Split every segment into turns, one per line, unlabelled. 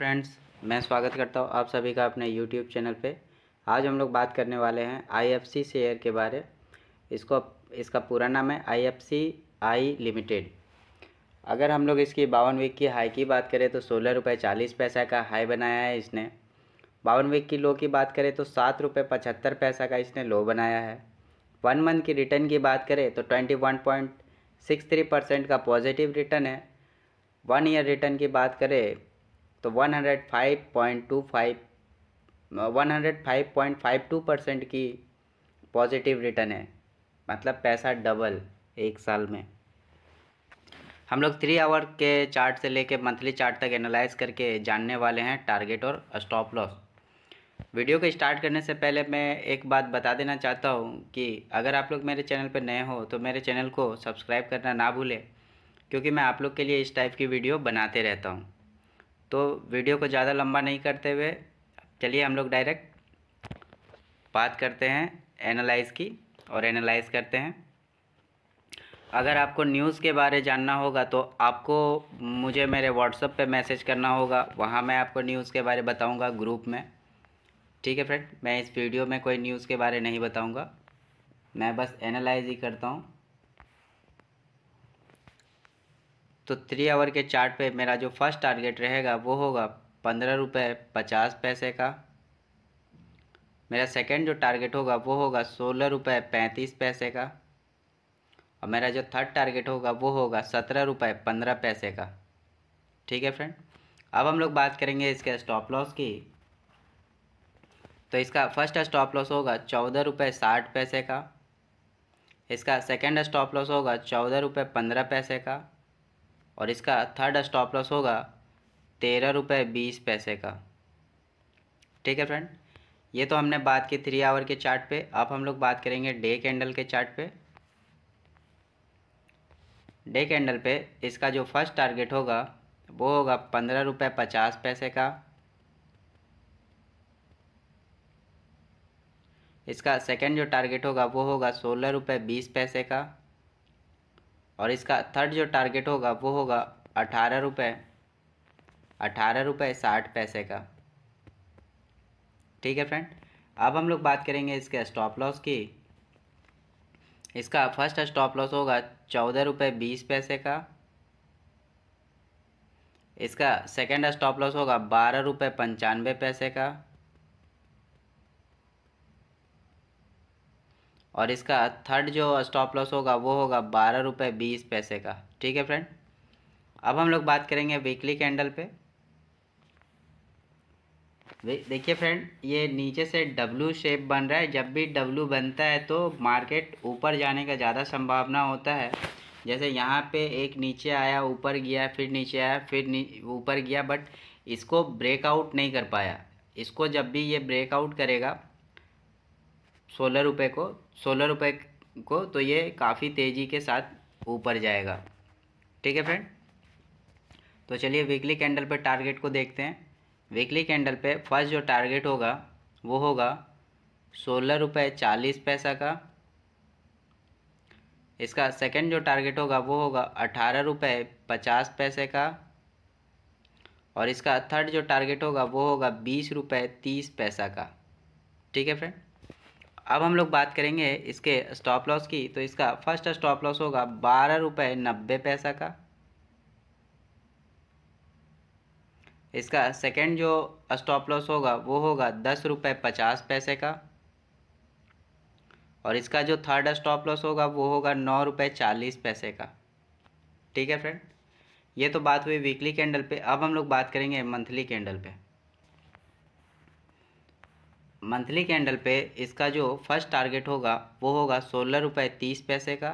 friends मैं स्वागत करता हूँ आप सभी का अपने यूट्यूब चैनल पे आज हम लोग बात करने वाले हैं आईएफसी शेयर के बारे इसको इसका पूरा नाम है आईएफसी आई लिमिटेड अगर हम लोग इसकी बावन वीक की हाई की बात करें तो सोलह रुपये चालीस पैसा का हाई बनाया है इसने बावन वीक की लो की बात करें तो सात रुपये पचहत्तर पैसा का इसने लो बनाया है वन मंथ की रिटर्न की बात करें तो twenty one point six three percent का पॉजिटिव रिटर्न है वन ईयर रिटर्न की बात करें तो 105.25 105.52 परसेंट की पॉजिटिव रिटर्न है मतलब पैसा डबल एक साल में हम लोग थ्री आवर के चार्ट से लेके मंथली चार्ट तक एनालाइज करके जानने वाले हैं टारगेट और स्टॉप लॉस वीडियो को स्टार्ट करने से पहले मैं एक बात बता देना चाहता हूँ कि अगर आप लोग मेरे चैनल पर नए हो तो मेरे चैनल को सब्सक्राइब करना ना भूलें क्योंकि मैं आप लोग के लिए इस टाइप की वीडियो बनाते रहता हूँ तो वीडियो को ज़्यादा लंबा नहीं करते हुए चलिए हम लोग डायरेक्ट बात करते हैं एनालाइज की और एनालाइज करते हैं अगर आपको न्यूज़ के बारे जानना होगा तो आपको मुझे मेरे व्हाट्सअप पे मैसेज करना होगा वहाँ मैं आपको न्यूज़ के बारे बताऊँगा ग्रुप में ठीक है फ्रेंड मैं इस वीडियो में कोई न्यूज़ के बारे नहीं बताऊँगा मैं बस एनालाइज ही करता हूँ तो थ्री आवर के चार्ट पे मेरा जो फर्स्ट टारगेट रहेगा वो होगा पंद्रह रुपये पचास पैसे का मेरा सेकंड जो टारगेट होगा वो होगा सोलह रुपये पैंतीस पैसे का और मेरा जो थर्ड टारगेट होगा वो होगा सत्रह रुपये पंद्रह पैसे का ठीक है फ्रेंड अब हम लोग बात करेंगे इसके स्टॉप लॉस की तो इसका फर्स्ट स्टॉप लॉस होगा चौदह रुपये साठ पैसे का इसका सेकंड स्टॉप लॉस होगा चौदह रुपये पंद्रह पैसे का और इसका थर्ड स्टॉप लॉस होगा तेरह रुपये बीस पैसे का ठीक है फ्रेंड ये तो हमने बात की थ्री आवर के चार्ट पे अब हम लोग बात करेंगे डे कैंडल के चार्ट पे डे कैंडल पे इसका जो फर्स्ट टारगेट होगा वो होगा पंद्रह रुपये पचास पैसे का इसका सेकंड जो टारगेट होगा वो होगा सोलह रुपये बीस पैसे का और इसका थर्ड जो टारगेट होगा वो होगा अठारह रुपये अठारह रुपये साठ पैसे का ठीक है फ्रेंड अब हम लोग बात करेंगे इसके स्टॉप लॉस की इसका फर्स्ट स्टॉप लॉस होगा चौदह रुपये बीस पैसे का इसका सेकेंड स्टॉप लॉस होगा बारह रुपये पंचानवे पैसे का और इसका थर्ड जो स्टॉप लॉस होगा वो होगा बारह रुपये बीस पैसे का ठीक है फ्रेंड अब हम लोग बात करेंगे वीकली कैंडल पे देखिए फ्रेंड ये नीचे से डब्लू शेप बन रहा है जब भी डब्लू बनता है तो मार्केट ऊपर जाने का ज़्यादा संभावना होता है जैसे यहाँ पे एक नीचे आया ऊपर गया फिर नीचे आया फिर ऊपर गया बट इसको ब्रेकआउट नहीं कर पाया इसको जब भी ये ब्रेकआउट करेगा सोलह रुपये को सोलह रुपये को तो ये काफ़ी तेज़ी के साथ ऊपर जाएगा ठीक है फ्रेंड तो चलिए वीकली कैंडल पर टारगेट को देखते हैं वीकली कैंडल पर फर्स्ट जो टारगेट होगा वो होगा सोलह रुपये चालीस पैसा का इसका सेकंड जो टारगेट होगा वो होगा अठारह रुपये पचास पैसे का और इसका थर्ड जो टारगेट होगा वो होगा बीस रुपये तीस पैसा का ठीक है फ्रेंड अब हम लोग बात करेंगे इसके स्टॉप लॉस की तो इसका फर्स्ट स्टॉप लॉस होगा बारह रुपये नब्बे पैसा का इसका सेकंड जो स्टॉप लॉस होगा वो होगा दस रुपये पचास पैसे का और इसका जो थर्ड स्टॉप लॉस होगा वो होगा नौ रुपये चालीस पैसे का ठीक है फ्रेंड ये तो बात हुई वीकली कैंडल पे अब हम लोग बात करेंगे मंथली कैंडल पे मंथली कैंडल पे इसका जो फर्स्ट टारगेट होगा वो होगा सोलह रुपये तीस पैसे का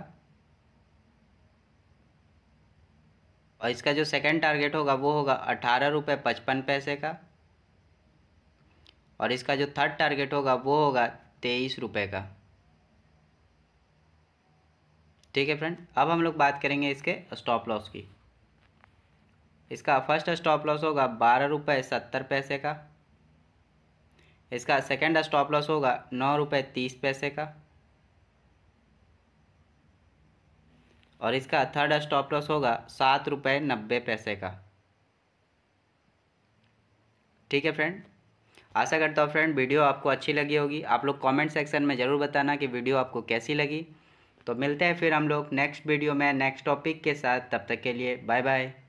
और इसका जो सेकंड टारगेट होगा वो होगा अठारह रुपये पचपन पैसे का और इसका जो थर्ड टारगेट होगा वो होगा तेईस रुपये का ठीक है फ्रेंड अब हम लोग बात करेंगे इसके स्टॉप लॉस की इसका फर्स्ट स्टॉप लॉस होगा बारह रुपये सत्तर पैसे का इसका सेकेंड स्टॉप लॉस होगा नौ रुपये तीस पैसे का और इसका थर्ड स्टॉप लॉस होगा सात रुपये नब्बे पैसे का ठीक है फ्रेंड आशा करता हूँ फ्रेंड वीडियो आपको अच्छी लगी होगी आप लोग कमेंट सेक्शन में ज़रूर बताना कि वीडियो आपको कैसी लगी तो मिलते हैं फिर हम लोग नेक्स्ट वीडियो में नेक्स्ट टॉपिक के साथ तब तक के लिए बाय बाय